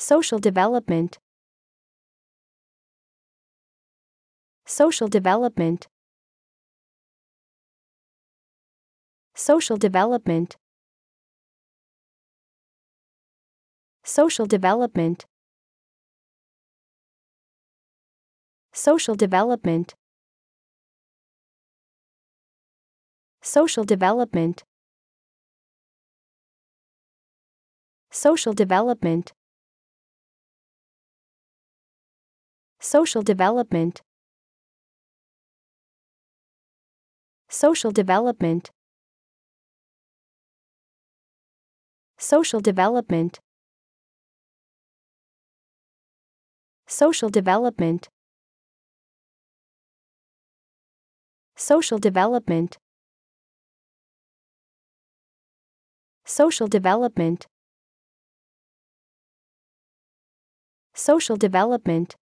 Social development. Social development. Social development. Social development. Social development. Social development. Social development. Social development. Social development. Social development. Social development. Social development. Social development. Social development.